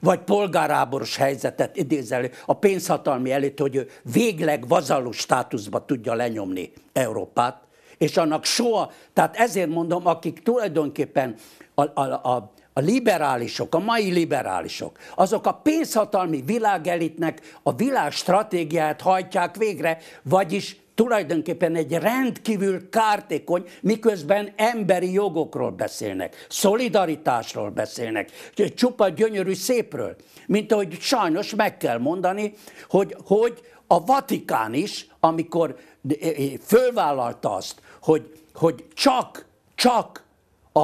vagy polgáráboros helyzetet idéz elő a pénzhatalmi elit, hogy ő végleg vazalú státuszba tudja lenyomni Európát, és annak soha, tehát ezért mondom, akik tulajdonképpen a, a, a, a liberálisok, a mai liberálisok, azok a pénzhatalmi világelitnek a világ stratégiát hajtják végre, vagyis tulajdonképpen egy rendkívül kártékony, miközben emberi jogokról beszélnek, szolidaritásról beszélnek, csupa gyönyörű szépről. Mint ahogy sajnos meg kell mondani, hogy, hogy a Vatikán is, amikor eh, eh, fölvállalta azt, hogy, hogy csak, csak a,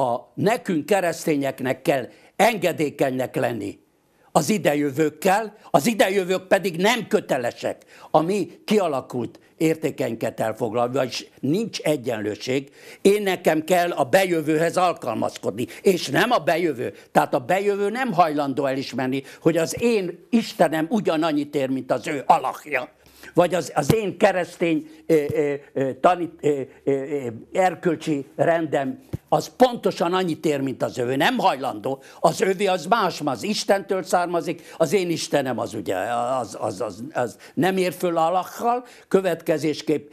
a nekünk keresztényeknek kell engedékenynek lenni az idejövőkkel, az idejövők pedig nem kötelesek, ami kialakult értékenyket elfoglalva, és nincs egyenlőség. Én nekem kell a bejövőhez alkalmazkodni, és nem a bejövő. Tehát a bejövő nem hajlandó elismerni, hogy az én Istenem ugyanannyit ér, mint az ő alakja vagy az, az én keresztény ö, ö, tanít, ö, ö, erkölcsi rendem, az pontosan annyit ér, mint az övé. Nem hajlandó. Az övé az más, az Istentől származik, az én Istenem az ugye, az, az, az, az nem ér föl alakkal, következésképp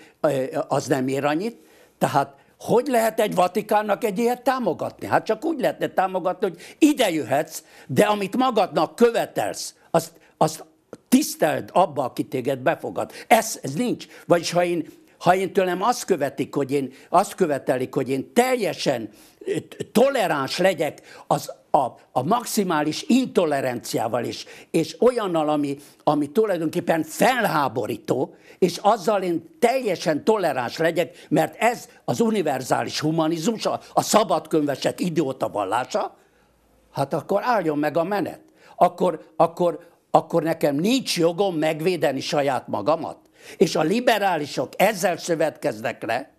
az nem ér annyit. Tehát hogy lehet egy Vatikánnak egy ilyet támogatni? Hát csak úgy lehetne támogatni, hogy ide jöhetsz, de amit magadnak követelsz, azt, azt Tiszteld abba, aki téged befogad. Ez, ez nincs. Vagyis ha én, ha én tőlem azt követik, hogy én azt követelik, hogy én teljesen toleráns legyek az a, a maximális intoleranciával is, és olyannal, ami, ami tulajdonképpen felháborító, és azzal én teljesen toleráns legyek, mert ez az univerzális humanizmus, a, a szabadkönyvesek idióta vallása, hát akkor álljon meg a menet. Akkor, akkor akkor nekem nincs jogom megvédeni saját magamat. És a liberálisok ezzel szövetkeznek le,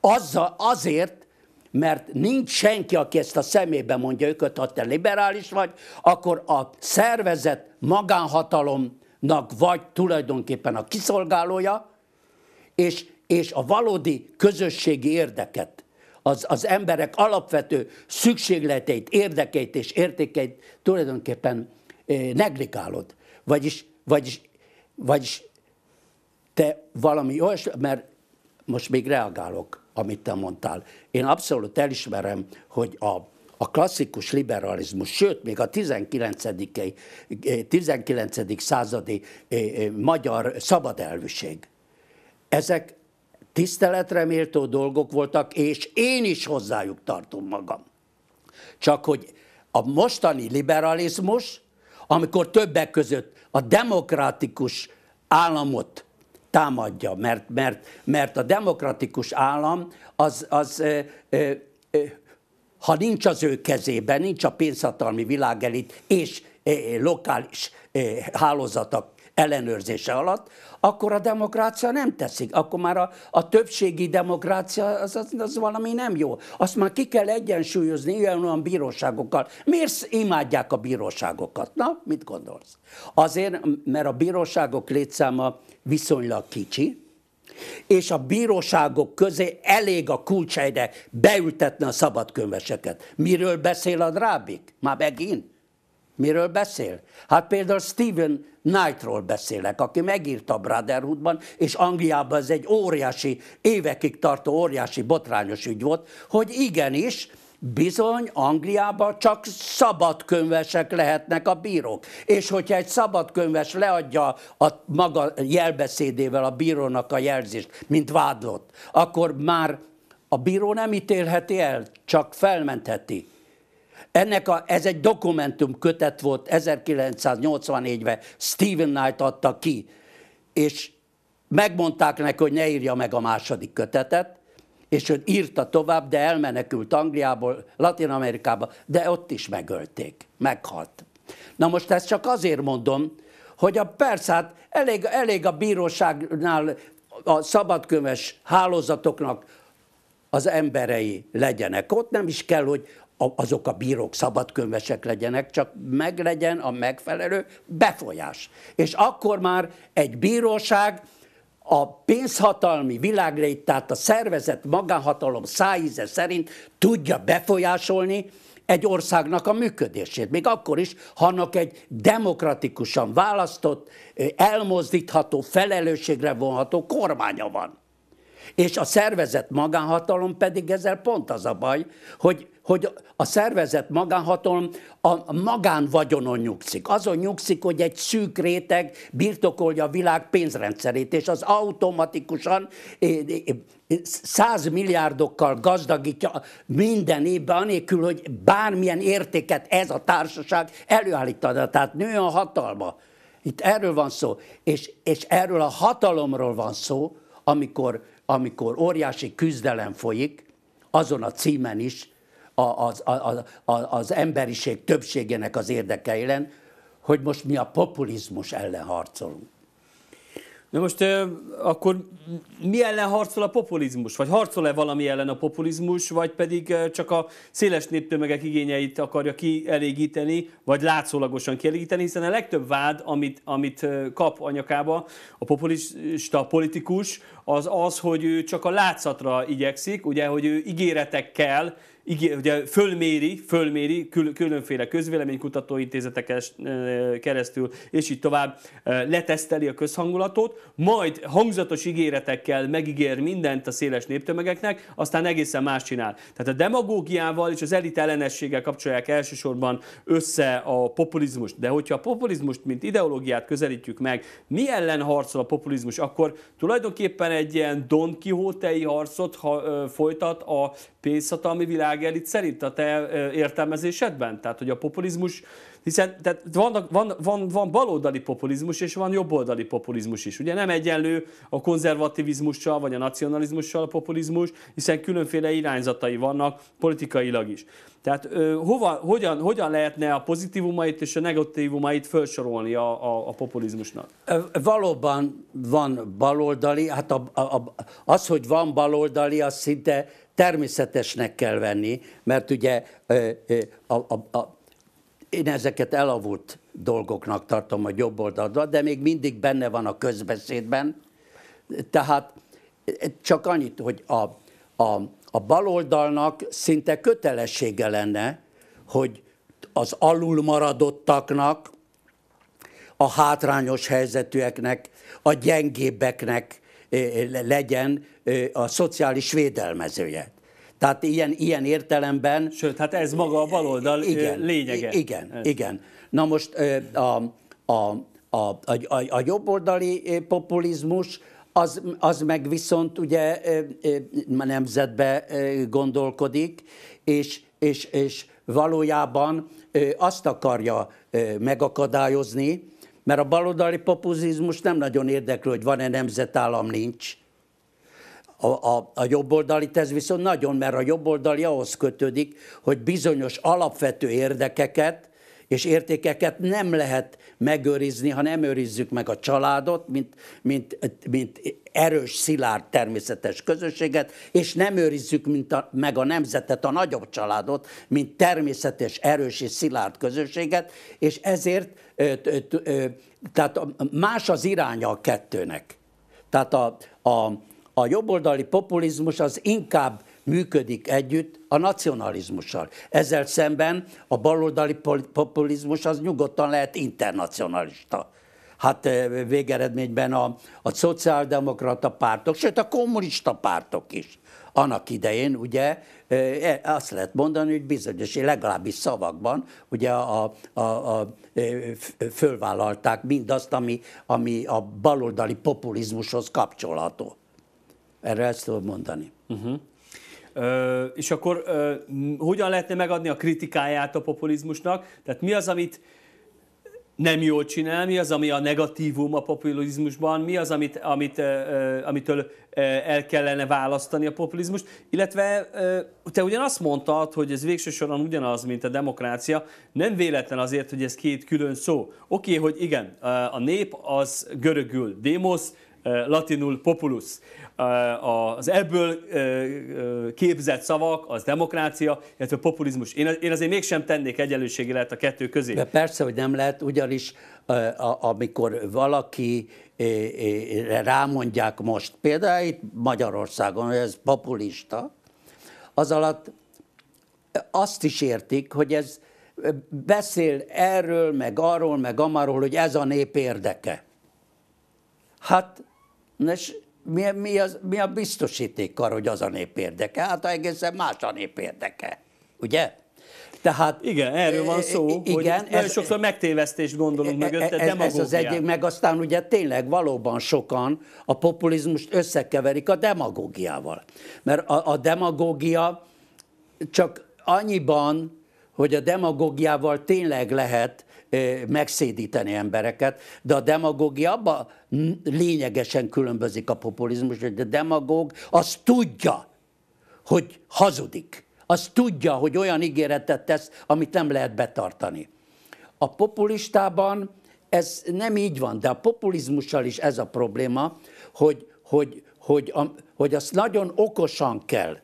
azzal azért, mert nincs senki, aki ezt a szemébe mondja őket, ha te liberális vagy, akkor a szervezet magánhatalomnak vagy tulajdonképpen a kiszolgálója, és, és a valódi közösségi érdeket, az, az emberek alapvető szükségleteit, érdekeit és értékeit tulajdonképpen neglikálod. Vagyis, vagyis, vagyis te valami olyas, mert most még reagálok, amit te mondtál. Én abszolút elismerem, hogy a, a klasszikus liberalizmus, sőt, még a 19. 19. századi magyar szabadelvűség, ezek tiszteletre méltó dolgok voltak, és én is hozzájuk tartom magam. Csak hogy a mostani liberalizmus amikor többek között a demokratikus államot támadja, mert, mert, mert a demokratikus állam az, az ö, ö, ö, ha nincs az ő kezében, nincs a pénzhatalmi világelit és ö, lokális ö, hálózatok ellenőrzése alatt, akkor a demokrácia nem teszik. Akkor már a, a többségi demokrácia az, az, az valami nem jó. Azt már ki kell egyensúlyozni ilyen olyan bíróságokkal. Miért imádják a bíróságokat? Na, mit gondolsz? Azért, mert a bíróságok létszáma viszonylag kicsi, és a bíróságok közé elég a kulcsejre beültetni a szabadkönyveseket. Miről beszél a drábik? Már megint? Miről beszél? Hát például Stephen Knightról beszélek, aki megírta Brotherhoodban, és Angliában ez egy óriási, évekig tartó óriási botrányos ügy volt, hogy igenis, bizony Angliában csak szabadkönyvesek lehetnek a bírók. És hogyha egy szabadkönyves leadja a maga jelbeszédével a bírónak a jelzést, mint vádlott, akkor már a bíró nem ítélheti el, csak felmentheti. Ennek a, ez egy dokumentum kötet volt 1984-ben, Steven Knight adta ki, és megmondták neki, hogy ne írja meg a második kötetet, és hogy írta tovább, de elmenekült Angliából, Latin Amerikába, de ott is megölték, meghalt. Na most ezt csak azért mondom, hogy a persze, hát elég, elég a bíróságnál a szabadkönyves hálózatoknak az emberei legyenek ott, nem is kell, hogy azok a bírók szabadkönyvesek legyenek, csak meglegyen a megfelelő befolyás. És akkor már egy bíróság a pénzhatalmi világrét, tehát a szervezet magánhatalom szájíze szerint tudja befolyásolni egy országnak a működését. Még akkor is, ha annak egy demokratikusan választott, elmozdítható, felelősségre vonható kormánya van. És a szervezet magánhatalom pedig ezzel pont az a baj, hogy hogy a szervezet magánhatalom a magánvagyonon nyugszik. Azon nyugszik, hogy egy szűk réteg birtokolja a világ pénzrendszerét, és az automatikusan eh, eh, százmilliárdokkal gazdagítja minden évben, anélkül, hogy bármilyen értéket ez a társaság előállítana. Tehát nő a hatalma. Itt erről van szó, és, és erről a hatalomról van szó, amikor, amikor óriási küzdelem folyik, azon a címen is, az, az, az, az emberiség többségének az érdekeilen, hogy most mi a populizmus ellen harcolunk. Na most akkor mi ellen harcol a populizmus? Vagy harcol-e valami ellen a populizmus, vagy pedig csak a széles néptömegek igényeit akarja kielégíteni, vagy látszólagosan kielégíteni, hiszen a legtöbb vád, amit, amit kap anyakába a populista politikus, az az, hogy ő csak a látszatra igyekszik, ugye, hogy ő ígéretekkel ugye fölméri, fölméri különféle közvéleménykutatóintézeteken keresztül, és így tovább leteszteli a közhangulatot, majd hangzatos ígéretekkel megígér mindent a széles néptömegeknek, aztán egészen más csinál. Tehát a demagógiával és az elit ellenességgel kapcsolják elsősorban össze a populizmust. De hogyha a populizmust, mint ideológiát közelítjük meg, mi ellen harcol a populizmus, akkor tulajdonképpen egy ilyen Don Quixote harcot ha, ö, folytat a pénzhatalmi világelit szerint a te értelmezésedben? Tehát, hogy a populizmus, hiszen tehát van, van, van, van baloldali populizmus, és van jobboldali populizmus is. Ugye nem egyenlő a konzervativizmussal, vagy a nacionalizmussal a populizmus, hiszen különféle irányzatai vannak politikailag is. Tehát hova, hogyan, hogyan lehetne a pozitívumait és a negatívumait felsorolni a, a, a populizmusnak? Valóban van baloldali, hát a, a, a, az, hogy van baloldali, az szinte természetesnek kell venni, mert ugye a, a, a, én ezeket elavult dolgoknak tartom a jobb oldalra, de még mindig benne van a közbeszédben. Tehát csak annyit, hogy a, a, a baloldalnak szinte kötelessége lenne, hogy az alulmaradottaknak, a hátrányos helyzetűeknek, a gyengébbeknek legyen a szociális védelmezője. Tehát ilyen, ilyen értelemben... Sőt, hát ez maga a baloldal igen, lényege. Igen, ez. igen. Na most a, a, a, a, a, a jobboldali populizmus az, az meg viszont ugye nemzetbe gondolkodik, és, és, és valójában azt akarja megakadályozni, mert a baloldali populizmus nem nagyon érdekli, hogy van-e nemzetállam, nincs. A, a, a jobboldali ez viszont nagyon, mert a jobboldali ahhoz kötődik, hogy bizonyos alapvető érdekeket és értékeket nem lehet megőrizni, ha nem őrizzük meg a családot, mint, mint, mint erős, szilárd természetes közösséget, és nem őrizzük mint a, meg a nemzetet, a nagyobb családot, mint természetes, erős és szilárd közösséget, és ezért tehát más az iránya a kettőnek. Tehát a, a, a jobboldali populizmus az inkább működik együtt a nacionalizmussal. Ezzel szemben a baloldali populizmus az nyugodtan lehet internacionalista. Hát végeredményben a, a szociáldemokrata pártok, sőt a kommunista pártok is annak idején ugye e, azt lehet mondani, hogy bizonyos, legalábbis szavakban ugye a, a, a, fölvállalták mindazt, ami, ami a baloldali populizmushoz kapcsolható. Erre ezt tudom mondani. Uh-huh. Ö, és akkor ö, hogyan lehetne megadni a kritikáját a populizmusnak? Tehát mi az, amit nem jól csinál, mi az, ami a negatívum a populizmusban, mi az, amit, amit, amitől el kellene választani a populizmust, illetve te azt mondtad, hogy ez végső soron ugyanaz, mint a demokrácia, nem véletlen azért, hogy ez két külön szó. Oké, okay, hogy igen, a nép az görögül démosz, latinul populus. Az ebből képzett szavak, az demokrácia, illetve populizmus. Én azért mégsem tennék egyenlőségi lehet a kettő közé. De persze, hogy nem lehet, ugyanis amikor valaki rámondják most, például itt Magyarországon, hogy ez populista, az alatt azt is értik, hogy ez beszél erről, meg arról, meg amarról, hogy ez a nép érdeke. Hát Na és mi, mi, az, mi a biztosíték arra, hogy az a nép érdeke? Hát egészen más a nép érdeke, ugye? Tehát, igen, erről van e, szó, e, igen, hogy ez, sokszor megtévesztést gondolunk e, mögötte, ez, ez az egyik, meg aztán ugye tényleg valóban sokan a populizmust összekeverik a demagógiával. Mert a, a demagógia csak annyiban, hogy a demagógiával tényleg lehet megszédíteni embereket, de a demagógia abban lényegesen különbözik a populizmus, hogy a demagóg azt tudja, hogy hazudik. azt tudja, hogy olyan ígéretet tesz, amit nem lehet betartani. A populistában ez nem így van, de a populizmussal is ez a probléma, hogy, hogy, hogy, a, hogy azt nagyon okosan kell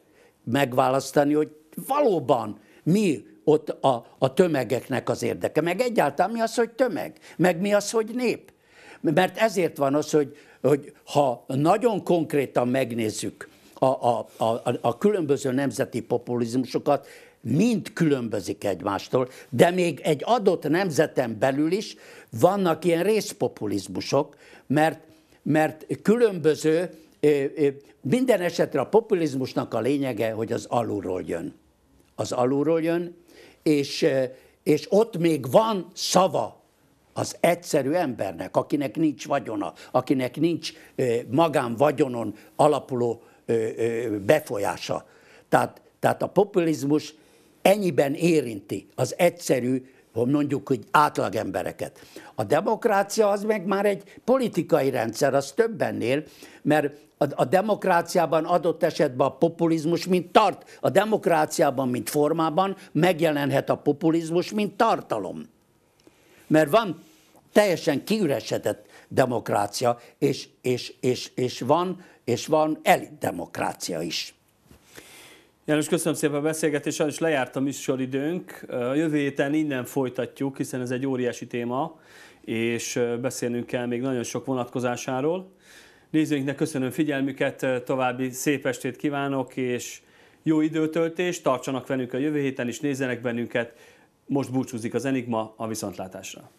megválasztani, hogy valóban mi ott a, a tömegeknek az érdeke. Meg egyáltalán mi az, hogy tömeg? Meg mi az, hogy nép? Mert ezért van az, hogy, hogy ha nagyon konkrétan megnézzük a, a, a, a különböző nemzeti populizmusokat, mind különbözik egymástól, de még egy adott nemzeten belül is vannak ilyen részpopulizmusok, mert, mert különböző, minden esetre a populizmusnak a lényege, hogy az alulról jön. Az alulról jön, és, és ott még van szava az egyszerű embernek, akinek nincs vagyona, akinek nincs magánvagyonon alapuló befolyása. Tehát, tehát a populizmus ennyiben érinti az egyszerű, mondjuk, hogy átlagembereket. A demokrácia az meg már egy politikai rendszer, az többennél, mert a, a demokráciában adott esetben a populizmus, mint tart, a demokráciában, mint formában megjelenhet a populizmus, mint tartalom. Mert van teljesen kiüresedett demokrácia, és, és, és, és van, és van demokrácia is. János, köszönöm szépen a beszélgetést, sajnos lejárt a műsoridőnk. A jövő héten innen folytatjuk, hiszen ez egy óriási téma, és beszélnünk kell még nagyon sok vonatkozásáról. Nézőinknek köszönöm figyelmüket, további szép estét kívánok, és jó időtöltést, tartsanak velünk a jövő héten is, nézzenek bennünket. Most búcsúzik az Enigma a viszontlátásra.